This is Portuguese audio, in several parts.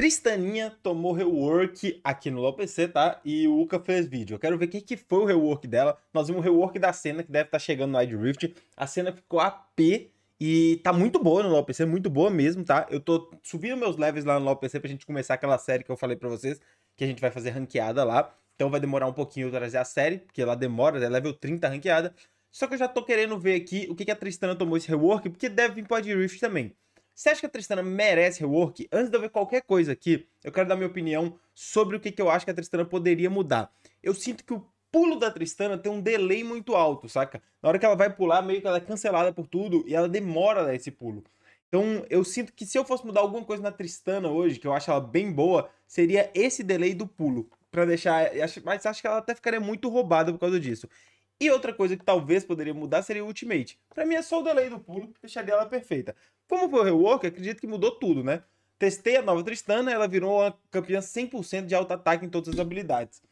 Tristaninha tomou rework aqui no LoPC, tá? E o Uka fez vídeo. Eu quero ver o que foi o rework dela. Nós vimos o rework da cena que deve estar tá chegando no Id Rift. A cena ficou AP e tá muito boa no LoPC, muito boa mesmo, tá? Eu tô subindo meus levels lá no LoPC pra gente começar aquela série que eu falei pra vocês, que a gente vai fazer ranqueada lá. Então vai demorar um pouquinho eu trazer a série, porque ela demora, é level 30 ranqueada. Só que eu já tô querendo ver aqui o que, que a Tristana tomou esse rework, porque deve vir pro Id Rift também. Você acha que a Tristana merece rework? Antes de eu ver qualquer coisa aqui, eu quero dar minha opinião sobre o que, que eu acho que a Tristana poderia mudar. Eu sinto que o pulo da Tristana tem um delay muito alto, saca? Na hora que ela vai pular, meio que ela é cancelada por tudo e ela demora a dar esse pulo. Então, eu sinto que se eu fosse mudar alguma coisa na Tristana hoje, que eu acho ela bem boa, seria esse delay do pulo. Pra deixar. Mas acho que ela até ficaria muito roubada por causa disso. E outra coisa que talvez poderia mudar seria o Ultimate. Pra mim é só o delay do pulo, deixaria ela perfeita. Como foi o rework, acredito que mudou tudo, né? Testei a nova Tristana, ela virou uma campeã 100% de alto ataque em todas as habilidades.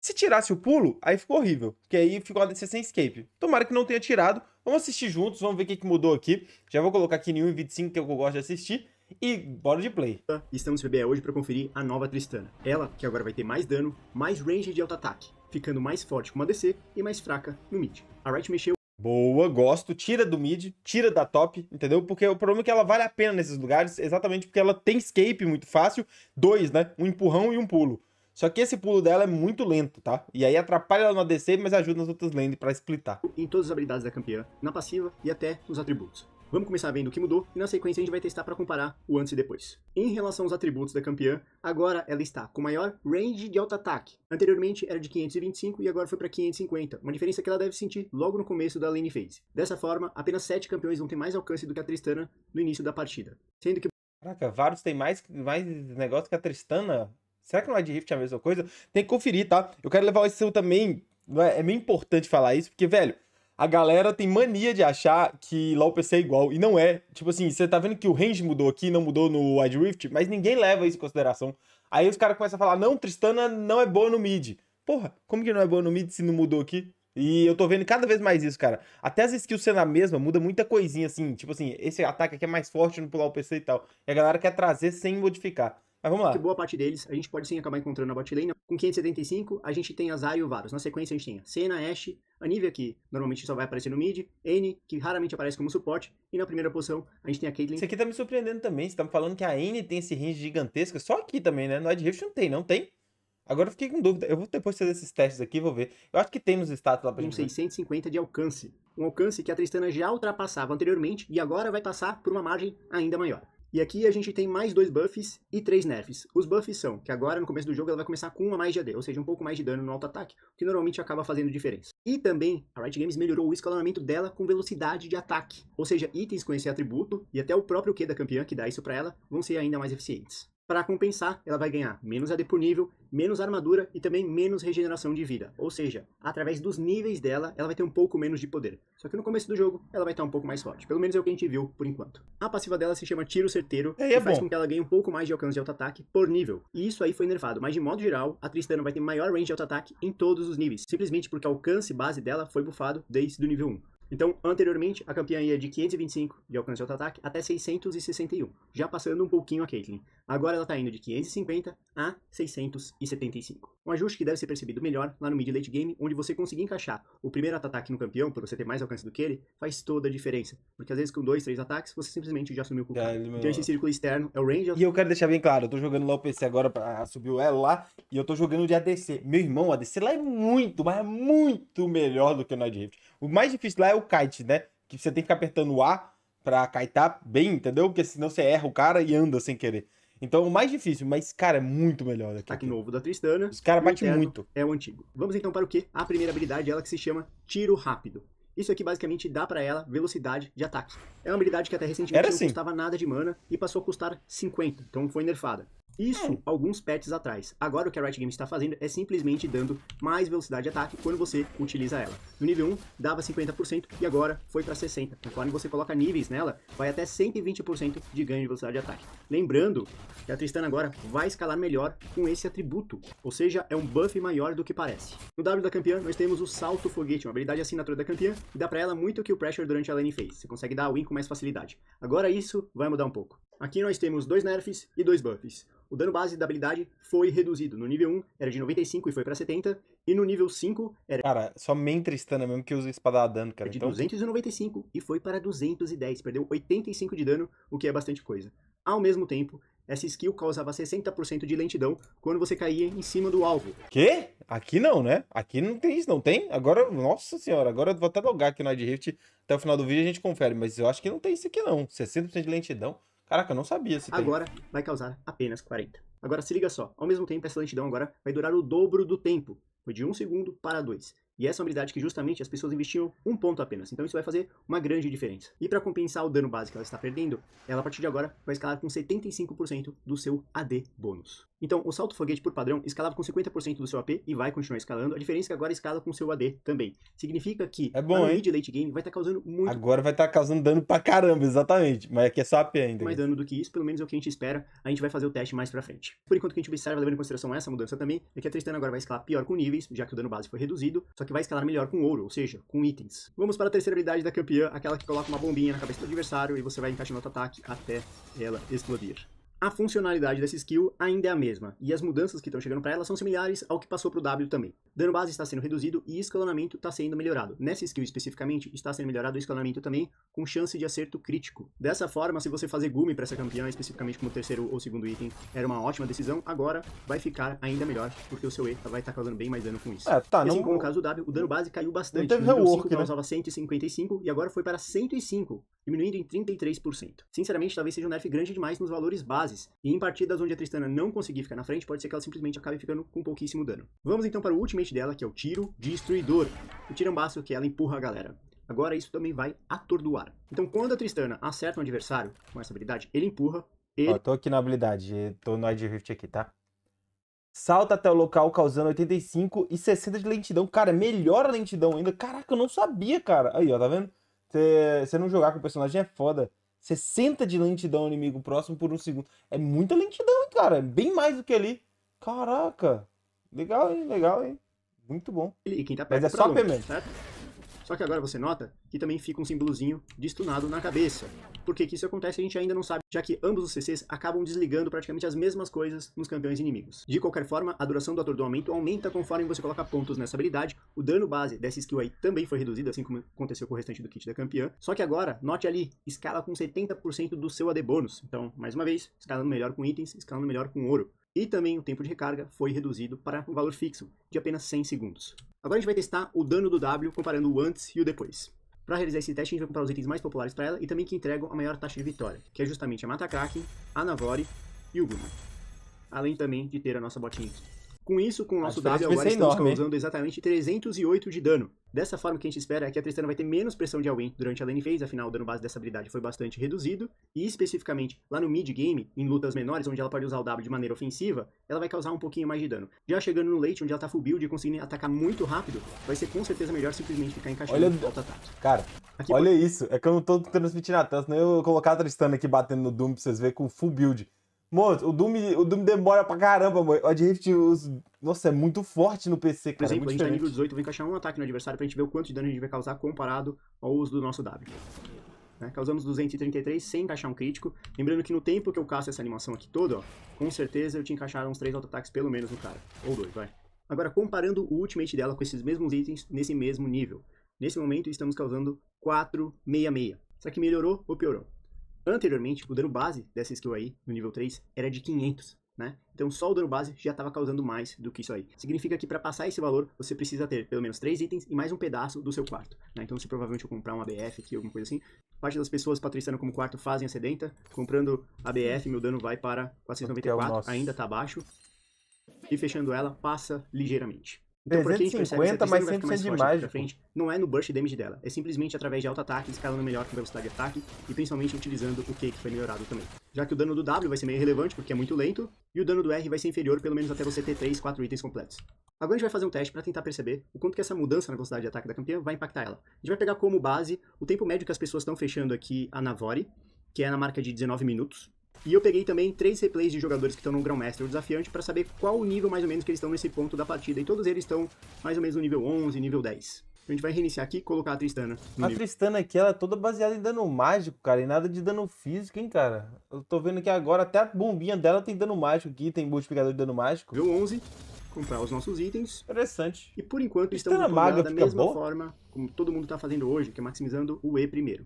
Se tirasse o pulo, aí ficou horrível, porque aí ficou a DC sem escape. Tomara que não tenha tirado. Vamos assistir juntos, vamos ver o que, que mudou aqui. Já vou colocar aqui em 1,25 é que eu gosto de assistir. E bora de play. Estamos no BBA hoje para conferir a nova Tristana. Ela, que agora vai ter mais dano, mais range de alto ataque, ficando mais forte com a DC e mais fraca no mid. A Wright mexeu Boa, gosto. Tira do mid, tira da top, entendeu? Porque o problema é que ela vale a pena nesses lugares, exatamente porque ela tem escape muito fácil. Dois, né? Um empurrão e um pulo. Só que esse pulo dela é muito lento, tá? E aí atrapalha ela no ADC, mas ajuda nas outras lanes pra splitar. Em todas as habilidades da campeã, na passiva e até nos atributos. Vamos começar vendo o que mudou e na sequência a gente vai testar para comparar o antes e depois. Em relação aos atributos da campeã, agora ela está com maior range de auto-ataque. Anteriormente era de 525 e agora foi para 550, uma diferença que ela deve sentir logo no começo da lane phase. Dessa forma, apenas 7 campeões vão ter mais alcance do que a Tristana no início da partida, sendo que Caraca, Varus tem mais, mais negócio que a Tristana? Será que não é de Rift a mesma coisa? Tem que conferir, tá? Eu quero levar isso também. É, é meio importante falar isso, porque, velho, a galera tem mania de achar que PC é igual, e não é. Tipo assim, você tá vendo que o range mudou aqui, não mudou no Wide Rift, mas ninguém leva isso em consideração. Aí os caras começam a falar, não, Tristana não é boa no mid. Porra, como que não é boa no mid se não mudou aqui? E eu tô vendo cada vez mais isso, cara. Até as skills sendo a mesma, muda muita coisinha, assim. Tipo assim, esse ataque aqui é mais forte no pular o PC e tal. E a galera quer trazer sem modificar. Mas vamos lá. Que boa parte deles, a gente pode sim acabar encontrando na botlane. Com 575, a gente tem a Zaya e o Varus. Na sequência, a gente tem a Senna, Ashe, a Nivea, que normalmente só vai aparecer no mid, N, que raramente aparece como suporte, e na primeira posição, a gente tem a Caitlyn. Isso aqui tá me surpreendendo também. Você tá me falando que a N tem esse range gigantesco, só aqui também, né? No é Ed Rift não tem, não tem? Agora eu fiquei com dúvida. Eu vou depois fazer esses testes aqui, vou ver. Eu acho que tem nos status lá pra um gente. Um 650 de alcance. Um alcance que a Tristana já ultrapassava anteriormente e agora vai passar por uma margem ainda maior. E aqui a gente tem mais dois buffs e três nerfs. Os buffs são que agora no começo do jogo ela vai começar com uma mais de AD, ou seja, um pouco mais de dano no auto-ataque, o que normalmente acaba fazendo diferença. E também a Riot Games melhorou o escalonamento dela com velocidade de ataque, ou seja, itens com esse atributo e até o próprio Q da campeã que dá isso para ela vão ser ainda mais eficientes. Para compensar, ela vai ganhar menos AD por nível, menos armadura e também menos regeneração de vida. Ou seja, através dos níveis dela, ela vai ter um pouco menos de poder. Só que no começo do jogo, ela vai estar um pouco mais forte. Pelo menos é o que a gente viu por enquanto. A passiva dela se chama Tiro Certeiro, é, é faz bom. com que ela ganhe um pouco mais de alcance de auto-ataque por nível. E isso aí foi nerfado, mas de modo geral, a Tristana vai ter maior range de auto-ataque em todos os níveis, simplesmente porque o alcance base dela foi bufado desde o nível 1. Então, anteriormente, a campeã ia de 525 de alcance de auto-ataque até 661, já passando um pouquinho a Caitlyn. Agora ela está indo de 550 a 675. Um ajuste que deve ser percebido melhor lá no mid late game, onde você conseguir encaixar o primeiro auto-ataque no campeão, por você ter mais alcance do que ele, faz toda a diferença. Porque às vezes com dois, três ataques, você simplesmente já assumiu o cara. Então esse círculo externo é o range... E eu quero deixar bem claro, eu tô jogando lá o PC agora pra ah, subir o elo lá, e eu tô jogando de ADC. Meu irmão, o ADC lá é muito, mas é muito melhor do que o Night Rift. O mais difícil lá é o kite, né? Que você tem que ficar apertando o A pra kitar bem, entendeu? Porque senão você erra o cara e anda sem querer. Então, o mais difícil, mas, cara, é muito melhor daqui. Ataque novo da Tristana. Os caras batem muito. É o antigo. Vamos então para o quê? A primeira habilidade, ela que se chama Tiro Rápido. Isso aqui basicamente dá para ela velocidade de ataque. É uma habilidade que até recentemente Era não assim. custava nada de mana e passou a custar 50, então foi nerfada. Isso é. alguns pets atrás. Agora o que a Riot Games está fazendo é simplesmente dando mais velocidade de ataque quando você utiliza ela. No nível 1 dava 50% e agora foi para 60%. Conforme você coloca níveis nela, vai até 120% de ganho de velocidade de ataque. Lembrando que a Tristana agora vai escalar melhor com esse atributo, ou seja, é um buff maior do que parece. No W da campeã nós temos o Salto Foguete, uma habilidade assinatura da campeã, E dá para ela muito o que o Pressure durante a lane fez. Você consegue dar a win com mais facilidade. Agora isso vai mudar um pouco. Aqui nós temos dois nerfs e dois buffs. O dano base da habilidade foi reduzido. No nível 1 era de 95 e foi pra 70. E no nível 5 era. Cara, só main Tristana é mesmo que usa espada a dano, cara. É de então... 295 e foi para 210. Perdeu 85 de dano, o que é bastante coisa. Ao mesmo tempo, essa skill causava 60% de lentidão quando você caía em cima do alvo. Quê? Aqui não, né? Aqui não tem isso, não tem? Agora, nossa senhora, agora eu vou até logar aqui no Ad Rift. Até o final do vídeo a gente confere, mas eu acho que não tem isso aqui não. 60% de lentidão. Caraca, eu não sabia se Agora tem. vai causar apenas 40. Agora se liga só, ao mesmo tempo essa lentidão agora vai durar o dobro do tempo, foi de 1 um segundo para 2. E essa é uma habilidade que justamente as pessoas investiram um ponto apenas, então isso vai fazer uma grande diferença. E para compensar o dano base que ela está perdendo, ela a partir de agora vai escalar com 75% do seu AD bônus. Então o salto foguete por padrão escalava com 50% do seu AP e vai continuar escalando, a diferença é que agora escala com seu AD também. Significa que é bom, no mid late game vai estar tá causando muito... Agora vai estar tá causando dano pra caramba, exatamente, mas aqui é, é só AP ainda. Mais né? dano do que isso, pelo menos é o que a gente espera, a gente vai fazer o teste mais pra frente. Por enquanto o que a gente observa, levando em consideração essa mudança também, é que a Tristana agora vai escalar pior com níveis, já que o dano base foi reduzido, só que vai escalar melhor com ouro, ou seja, com itens. Vamos para a terceira habilidade da campeã, aquela que coloca uma bombinha na cabeça do adversário e você vai encaixando outro ataque até ela explodir a funcionalidade dessa skill ainda é a mesma, e as mudanças que estão chegando para ela são similares ao que passou para o W também. Dano base está sendo reduzido e escalonamento está sendo melhorado. Nessa skill especificamente, está sendo melhorado o escalonamento também, com chance de acerto crítico. Dessa forma, se você fazer Gumi para essa campeã, especificamente como terceiro ou segundo item, era uma ótima decisão, agora vai ficar ainda melhor, porque o seu E vai estar tá causando bem mais dano com isso. É, tá, assim não... como o caso do W, o dano base caiu bastante. Não teve no nível 5 né? causava 155 e agora foi para 105, diminuindo em 33%. Sinceramente, talvez seja um nerf grande demais nos valores bases, e em partidas onde a Tristana não conseguir ficar na frente, pode ser que ela simplesmente acabe ficando com pouquíssimo dano. Vamos então para o ultimate dela, que é o Tiro Destruidor, o tirambaço é que ela empurra a galera. Agora isso também vai atordoar. Então quando a Tristana acerta um adversário com essa habilidade, ele empurra, ele... Ó, tô aqui na habilidade, tô no Ed Rift aqui, tá? Salta até o local causando 85 e 60 de lentidão. Cara, é melhora a lentidão ainda. Caraca, eu não sabia, cara. Aí, ó, tá vendo? Você não jogar com o personagem é foda. 60 de lentidão ao inimigo próximo por um segundo. É muita lentidão, cara. Bem mais do que ali. Caraca. Legal, hein? Legal, hein? Muito bom. E quem tá perto Mas é só AP Certo? Só que agora você nota que também fica um símbolozinho de stunado na cabeça. Por que, que isso acontece a gente ainda não sabe, já que ambos os CCs acabam desligando praticamente as mesmas coisas nos campeões inimigos. De qualquer forma, a duração do atordoamento aumenta conforme você coloca pontos nessa habilidade, o dano base dessa skill aí também foi reduzido, assim como aconteceu com o restante do kit da campeã. Só que agora, note ali, escala com 70% do seu AD bônus. Então, mais uma vez, escalando melhor com itens, escalando melhor com ouro. E também o tempo de recarga foi reduzido para um valor fixo de apenas 100 segundos. Agora a gente vai testar o dano do W comparando o antes e o depois. Para realizar esse teste, a gente vai comprar os itens mais populares para ela e também que entregam a maior taxa de vitória, que é justamente a Mata Kraken, a Navori e o Guna. Além também de ter a nossa botinha aqui. Com isso, com o nosso W agora estamos enorme. causando exatamente 308 de dano. Dessa forma, o que a gente espera é que a Tristana vai ter menos pressão de alguém durante a lane phase, afinal, o dano base dessa habilidade foi bastante reduzido, e especificamente lá no mid game, em lutas menores, onde ela pode usar o W de maneira ofensiva, ela vai causar um pouquinho mais de dano. Já chegando no late, onde ela tá full build e conseguindo atacar muito rápido, vai ser com certeza melhor simplesmente ficar encaixando olha... alto ataque. Cara, aqui olha pode... isso, é que eu não tô transmitindo a tela, senão eu vou colocar a Tristana aqui batendo no Doom pra vocês verem com full build. Mano, o Doom, o Doom demora pra caramba, mano. O Adrift, os... nossa, é muito forte no PC, cara. Por é exemplo, é a gente tá nível 18, vou encaixar um ataque no adversário pra gente ver o quanto de dano a gente vai causar comparado ao uso do nosso W. Né? Causamos 233 sem encaixar um crítico. Lembrando que no tempo que eu caço essa animação aqui toda, ó, com certeza eu tinha encaixado uns 3 auto-ataques pelo menos no cara. Ou dois, vai. Agora, comparando o ultimate dela com esses mesmos itens nesse mesmo nível. Nesse momento, estamos causando 466. Será que melhorou ou piorou? Anteriormente, o dano base dessa skill aí, no nível 3, era de 500, né? Então só o dano base já estava causando mais do que isso aí. Significa que para passar esse valor, você precisa ter pelo menos 3 itens e mais um pedaço do seu quarto. Né? Então se provavelmente eu comprar um ABF aqui, alguma coisa assim, parte das pessoas patriciando como quarto fazem a sedenta. Comprando ABF, meu dano vai para 494, ainda está abaixo. E fechando ela, passa ligeiramente. Então, 350, mas 100% mais de imagem. Frente, não é no burst damage dela, é simplesmente através de alto ataque escalando melhor com velocidade de ataque e principalmente utilizando o Q que foi melhorado também. Já que o dano do W vai ser meio relevante porque é muito lento, e o dano do R vai ser inferior pelo menos até você ter 3, 4 itens completos. Agora a gente vai fazer um teste para tentar perceber o quanto que essa mudança na velocidade de ataque da campeã vai impactar ela. A gente vai pegar como base o tempo médio que as pessoas estão fechando aqui a Navori, que é na marca de 19 minutos, e eu peguei também três replays de jogadores que estão no Grão-Mestre ou Desafiante para saber qual o nível mais ou menos que eles estão nesse ponto da partida. E todos eles estão mais ou menos no nível 11, nível 10. a gente vai reiniciar aqui e colocar a Tristana. A nível. Tristana aqui, ela é toda baseada em dano mágico, cara, e nada de dano físico, hein, cara. Eu tô vendo que agora até a bombinha dela tem dano mágico aqui, tem multiplicador de dano mágico. Nível 11, comprar os nossos itens. Interessante. E por enquanto Tristana estamos maga da mesma boa? forma como todo mundo está fazendo hoje, que é maximizando o E primeiro.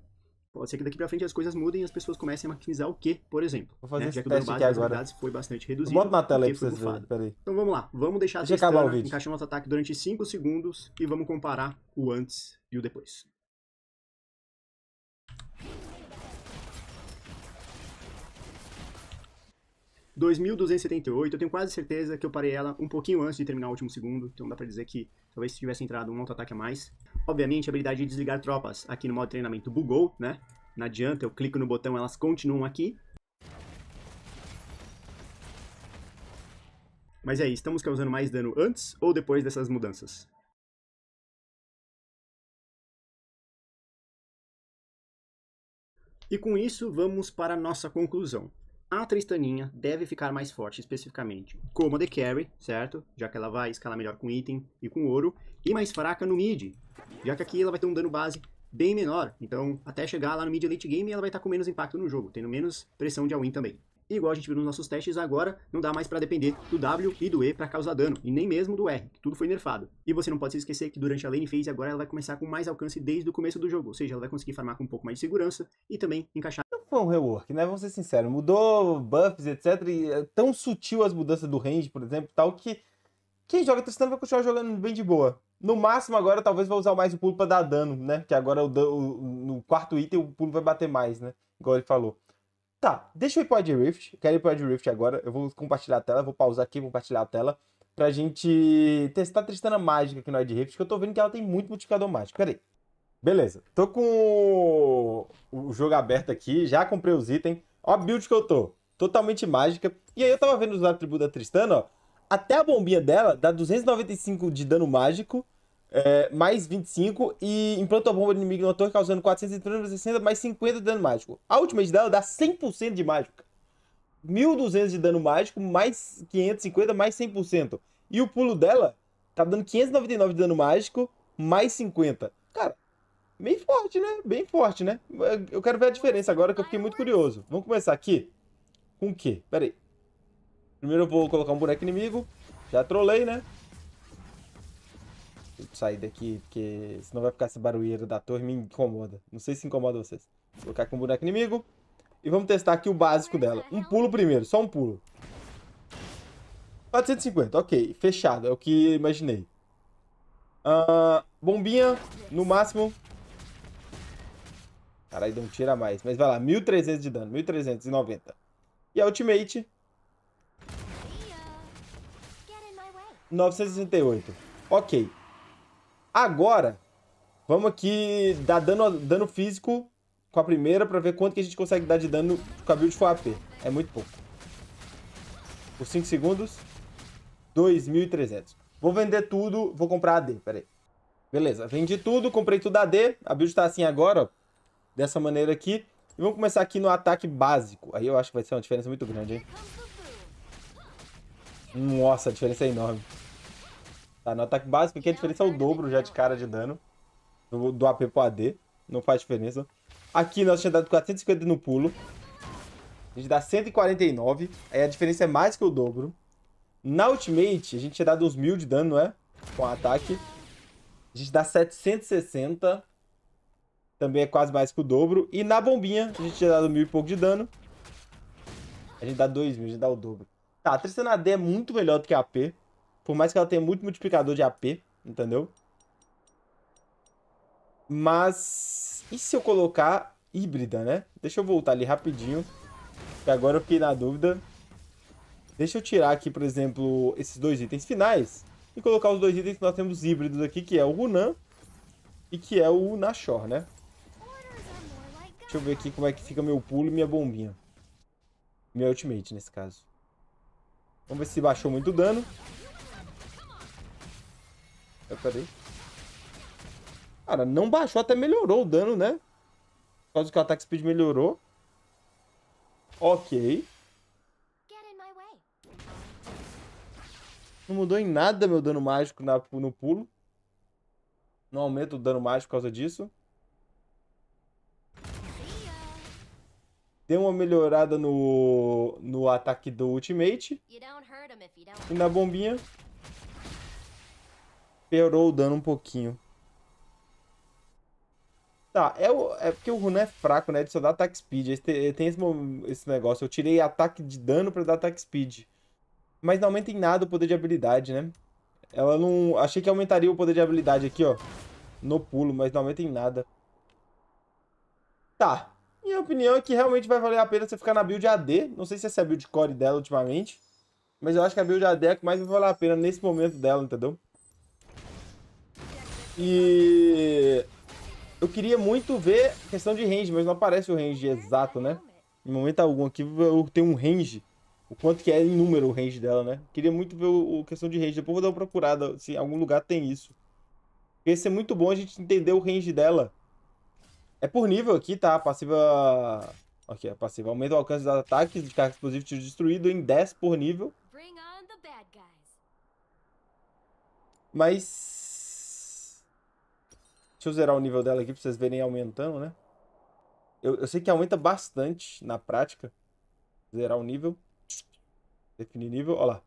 Pode ser que daqui pra frente as coisas mudem e as pessoas comecem a maximizar o quê, por exemplo. Vou fazer né? Já que o dano base das foi bastante reduzido. Bota na tela aí pra vocês verem, peraí. Então vamos lá, vamos deixar Deixa a Tristana encaixar nosso ataque durante 5 segundos e vamos comparar o antes e o depois. 2278, eu tenho quase certeza que eu parei ela um pouquinho antes de terminar o último segundo, então dá pra dizer que talvez se tivesse entrado um auto-ataque a mais. Obviamente, a habilidade de desligar tropas aqui no modo treinamento bugou, né? Não adianta, eu clico no botão, elas continuam aqui. Mas é aí, estamos causando mais dano antes ou depois dessas mudanças? E com isso, vamos para a nossa conclusão. A Tristaninha deve ficar mais forte especificamente como a De Carry, certo? Já que ela vai escalar melhor com item e com ouro. E mais fraca no mid, já que aqui ela vai ter um dano base bem menor. Então, até chegar lá no mid late game, ela vai estar tá com menos impacto no jogo, tendo menos pressão de all-in também. E igual a gente viu nos nossos testes, agora não dá mais para depender do W e do E para causar dano, e nem mesmo do R, que tudo foi nerfado. E você não pode se esquecer que durante a lane phase agora ela vai começar com mais alcance desde o começo do jogo, ou seja, ela vai conseguir farmar com um pouco mais de segurança e também encaixar foi um rework, né? Vamos ser sinceros. Mudou buffs, etc. E é tão sutil as mudanças do range, por exemplo, tal, que quem joga Tristana vai continuar jogando bem de boa. No máximo, agora talvez vai usar mais o pulo para dar dano, né? Que agora o, o, no quarto item o pulo vai bater mais, né? Igual ele falou. Tá, deixa eu ir pro Ad Rift. Quero ir pro Ad Rift agora. Eu vou compartilhar a tela, vou pausar aqui, compartilhar a tela. Pra gente testar a Tristana Mágica aqui no Ad Rift, que eu tô vendo que ela tem muito multiplicador mágico. Pera aí. Beleza. Tô com o jogo aberto aqui, já comprei os itens. Ó a build que eu tô. Totalmente mágica. E aí eu tava vendo os atributos da Tristana, ó. Até a bombinha dela dá 295 de dano mágico, é, mais 25, e implanta a bomba do inimigo na torre, causando 460, mais 50 de dano mágico. A última dela dá 100% de mágica. 1200 de dano mágico, mais 550, mais 100%. E o pulo dela tá dando 599 de dano mágico, mais 50 bem forte, né? Bem forte, né? Eu quero ver a diferença agora, que eu fiquei muito curioso. Vamos começar aqui com o quê? Pera aí. Primeiro eu vou colocar um boneco inimigo. Já trolei, né? Deixa eu sair daqui, porque senão vai ficar esse barulheiro da torre me incomoda. Não sei se incomoda vocês. Vou colocar aqui um boneco inimigo. E vamos testar aqui o básico dela. Um pulo primeiro, só um pulo. 450, ok. Fechado, é o que imaginei. Uh, bombinha, no máximo, Caralho, não tira mais. Mas vai lá, 1.300 de dano, 1.390. E a ultimate... 968. Ok. Agora, vamos aqui dar dano, dano físico com a primeira pra ver quanto que a gente consegue dar de dano com a build foap. AP. É muito pouco. Por 5 segundos, 2.300. Vou vender tudo, vou comprar AD, peraí. Beleza, vendi tudo, comprei tudo AD. A build tá assim agora, ó dessa maneira aqui. E vamos começar aqui no ataque básico. Aí eu acho que vai ser uma diferença muito grande, hein? Nossa, a diferença é enorme. Tá, no ataque básico aqui a diferença é o dobro já de cara de dano. Do, do AP pro AD. Não faz diferença. Aqui nós tínhamos dado 450 no pulo. A gente dá 149. Aí a diferença é mais que o dobro. Na Ultimate, a gente tinha dado uns mil de dano, não é? Com o ataque. A gente dá 760. Também é quase mais que o dobro. E na bombinha, a gente tinha dado mil e pouco de dano. A gente dá dois mil, a gente dá o dobro. Tá, a Tristana D é muito melhor do que a AP. Por mais que ela tenha muito multiplicador de AP, entendeu? Mas... E se eu colocar híbrida, né? Deixa eu voltar ali rapidinho. Porque agora eu fiquei na dúvida. Deixa eu tirar aqui, por exemplo, esses dois itens finais. E colocar os dois itens que nós temos híbridos aqui, que é o Runan e que é o Nashor, né? Deixa eu ver aqui como é que fica meu pulo e minha bombinha. Minha ultimate, nesse caso. Vamos ver se baixou muito dano. Eu, é, peraí. Cara, não baixou, até melhorou o dano, né? Por causa que o ataque speed melhorou. Ok. Não mudou em nada meu dano mágico na, no pulo. Não aumenta o dano mágico por causa disso. Deu uma melhorada no, no ataque do ultimate. E na bombinha. Piorou o dano um pouquinho. Tá, é, o, é porque o Runan é fraco, né? Ele só dá ataque speed. Ele tem esse, esse negócio. Eu tirei ataque de dano pra dar ataque speed. Mas não aumenta em nada o poder de habilidade, né? Ela não... Achei que aumentaria o poder de habilidade aqui, ó. No pulo, mas não aumenta em nada. Tá. Minha opinião é que realmente vai valer a pena você ficar na build AD. Não sei se essa é a build core dela ultimamente. Mas eu acho que a build AD é que mais vai valer a pena nesse momento dela, entendeu? E... Eu queria muito ver questão de range, mas não aparece o range exato, né? Em momento algum aqui eu tenho um range. O quanto que é em número o range dela, né? Queria muito ver o, questão de range. Depois vou dar uma procurada se em algum lugar tem isso. Porque ia ser muito bom a gente entender o range dela. É por nível aqui, tá? Passiva. Aqui, okay, a passiva aumenta o alcance dos ataques de carga explosiva tiro destruído em 10 por nível. Mas. Deixa eu zerar o nível dela aqui pra vocês verem aumentando, né? Eu, eu sei que aumenta bastante na prática. Zerar o nível. Definir nível, Olha lá.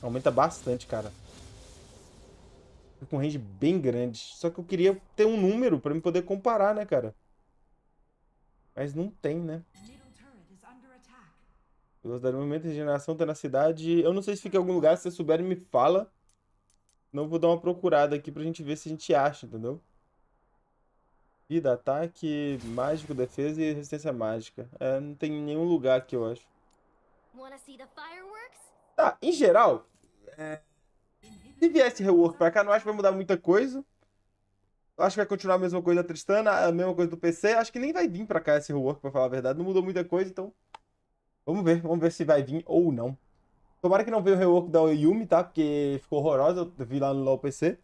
Aumenta bastante, cara com range bem grande. Só que eu queria ter um número para me poder comparar, né, cara? Mas não tem, né? Velocidade, movimento, regeneração, tenacidade... Tá eu não sei se fica em algum lugar, se vocês souberem, me fala. Não vou dar uma procurada aqui pra gente ver se a gente acha, entendeu? Vida, ataque, mágico, defesa e resistência mágica. É, não tem nenhum lugar aqui, eu acho. Tá, em geral... É se vier esse rework pra cá, não acho que vai mudar muita coisa. Acho que vai continuar a mesma coisa da Tristana, a mesma coisa do PC. Acho que nem vai vir pra cá esse rework, pra falar a verdade. Não mudou muita coisa, então... Vamos ver, vamos ver se vai vir ou não. Tomara que não venha o rework da Yumi, tá? Porque ficou horrorosa, eu vi lá no LoL PC.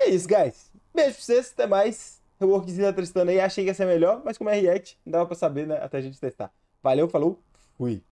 É isso, guys. Beijo pra vocês, até mais. Reworkzinho da Tristana aí, achei que ia ser melhor, mas como é react, não dava pra saber, né? Até a gente testar. Valeu, falou, fui.